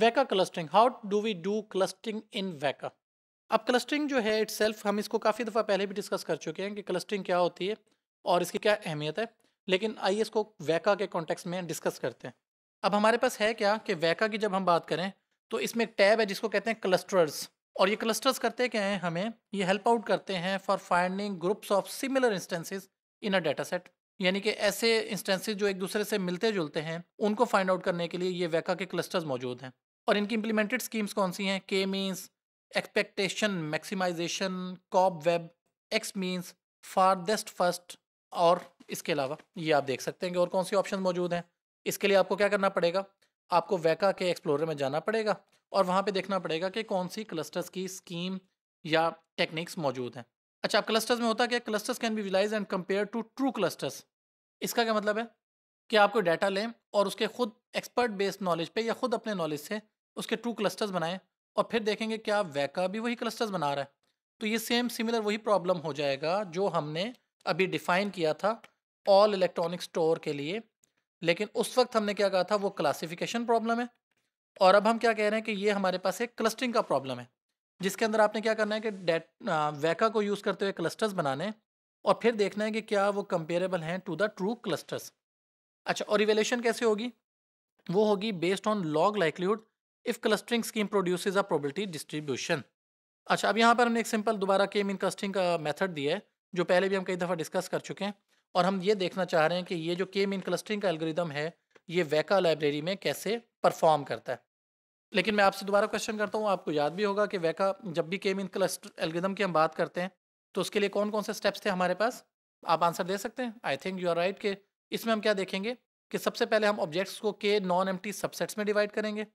वैका clustering how do we do clustering in Weka अब clustering जो है इट हम इसको काफ़ी दफ़ा पहले भी डिस्कस कर चुके हैं कि क्लस्टरिंग क्या होती है और इसकी क्या अहमियत है लेकिन आइए इसको वैका के कॉन्टेक्स्ट में डिस्कस करते हैं अब हमारे पास है क्या कि वैका की जब हम बात करें तो इसमें एक टैब है जिसको कहते हैं क्लस्टर्स और ये क्लस्टर्स करते क्या हैं हमें ये हेल्प आउट करते हैं for finding groups of similar instances in a data set यानी कि ऐसे इंस्टेंसेस जो एक दूसरे से मिलते जुलते हैं उनको फाइंड आउट करने के लिए ये वैका के क्लस्टर्स मौजूद हैं और इनकी इम्प्लीमेंटेड स्कीम्स कौन सी हैं K means expectation maximization cobweb X means farthest first और इसके अलावा ये आप देख सकते हैं कि और कौन सी ऑप्शन मौजूद हैं इसके लिए आपको क्या करना पड़ेगा आपको वैका के एक्सप्लोरर में जाना पड़ेगा और वहाँ पे देखना पड़ेगा कि कौन सी क्लस्टर्स की स्कीम या टेक्निक्स मौजूद हैं अच्छा आप क्लस्टर्स में होता क्या clusters can be visualized and compare to true clusters इसका क्या मतलब है कि आपको डाटा लें और उसके खुद एक्सपर्ट बेस्ड नॉलेज पे या खुद अपने नॉलेज से उसके टू क्लस्टर्स बनाएं और फिर देखेंगे क्या वैका भी वही क्लस्टर्स बना रहा है तो ये सेम सिमिलर वही प्रॉब्लम हो जाएगा जो हमने अभी डिफाइन किया था ऑल इलेक्ट्रॉनिक स्टोर के लिए लेकिन उस वक्त हमने क्या कहा था वो क्लासिफिकेशन प्रॉब्लम है और अब हम क्या कह रहे हैं कि ये हमारे पास एक क्लस्टरिंग का प्रॉब्लम है जिसके अंदर आपने क्या करना है कि डेट वैका को यूज़ करते हुए क्लस्टर्स बनाने और फिर देखना है कि क्या वो कंपेरेबल हैं टू द ट्रू क्लस्टर्स अच्छा और इवेलेशन कैसे होगी वो होगी based on log likelihood if clustering scheme produce a probability distribution अच्छा अब यहाँ पर हमने एक सिंपल दोबारा के मीन क्लस्टरिंग का मेथड दिया है जो पहले भी हम कई दफ़ा डिस्कस कर चुके हैं और हम ये देखना चाह रहे हैं कि ये जो के मीन क्लस्टरिंग का एल्गोरिदम है ये वैका लाइब्रेरी में कैसे परफॉर्म करता है लेकिन मैं आपसे दोबारा क्वेश्चन करता हूँ आपको याद भी होगा कि वैका जब भी के मीन क्लस्टर एलग्रिदम की हम बात करते हैं तो उसके लिए कौन कौन से स्टेप्स थे हमारे पास आप आंसर दे सकते हैं I think you are right कि इसमें हम क्या देखेंगे कि सबसे पहले हम ऑब्जेक्ट्स को के नॉन एम्प्टी सबसेट्स में डिवाइड करेंगे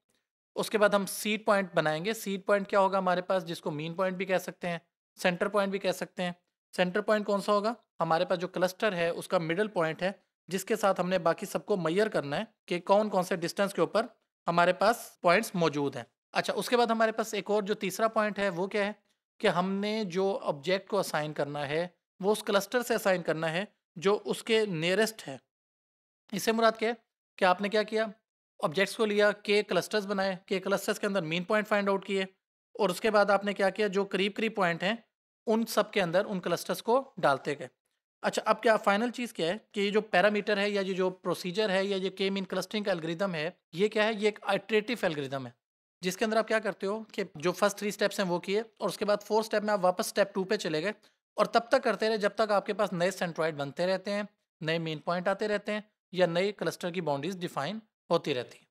उसके बाद हम सीड पॉइंट बनाएंगे सीड पॉइंट क्या होगा हमारे पास जिसको मीन पॉइंट भी कह सकते हैं सेंटर पॉइंट भी कह सकते हैं सेंटर पॉइंट कौन सा होगा हमारे पास जो क्लस्टर है उसका मिडल पॉइंट है जिसके साथ हमने बाकी सबको मैयर करना है कि कौन कौन से डिस्टेंस के ऊपर हमारे पास पॉइंट्स मौजूद हैं अच्छा उसके बाद हमारे पास एक और जो तीसरा पॉइंट है वो क्या है कि हमने जो ऑब्जेक्ट को असाइन करना है वो उस क्लस्टर से असाइन करना है जो उसके नियरेस्ट है इससे मुराद क्या है कि आपने क्या किया ऑब्जेक्ट्स को लिया के क्लस्टर्स बनाए के क्लस्टर्स के अंदर मेन पॉइंट फाइंड आउट किए और उसके बाद आपने क्या किया जो करीब करीब पॉइंट हैं उन सब के अंदर उन क्लस्टर्स को डालते गए अच्छा अब क्या फाइनल चीज़ क्या है कि ये जो पैरामीटर है या ये जो प्रोसीजर है या ये के मीन क्लस्टरिंग का एलग्रिदम है ये क्या है ये एक आइट्रेटिव एल्ग्रिदम है जिसके अंदर आप क्या करते हो कि जो फर्स्ट थ्री स्टेप्स हैं वो किए और उसके बाद फोर्थ स्टेप में आप वापस स्टेप टू पे चले गए और तब तक करते रहे जब तक आपके पास नए सेंट्रॉइड बनते रहते हैं नए मेन पॉइंट आते रहते हैं या नए क्लस्टर की बाउंड्रीज डिफाइन होती रहती